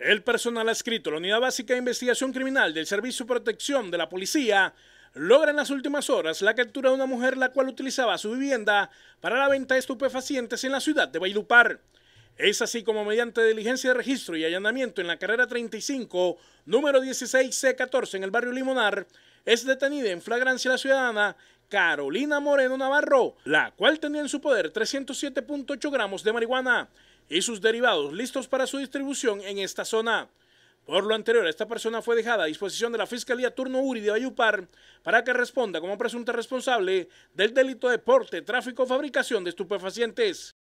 El personal adscrito a la Unidad Básica de Investigación Criminal del Servicio de Protección de la Policía logra en las últimas horas la captura de una mujer la cual utilizaba su vivienda para la venta de estupefacientes en la ciudad de Bailupar. Es así como mediante diligencia de registro y allanamiento en la carrera 35, número 16C14 en el barrio Limonar, es detenida en flagrancia la ciudadana Carolina Moreno Navarro, la cual tenía en su poder 307.8 gramos de marihuana y sus derivados listos para su distribución en esta zona. Por lo anterior, esta persona fue dejada a disposición de la Fiscalía Turno Uri de Bayupar para que responda como presunta responsable del delito de porte, tráfico, fabricación de estupefacientes.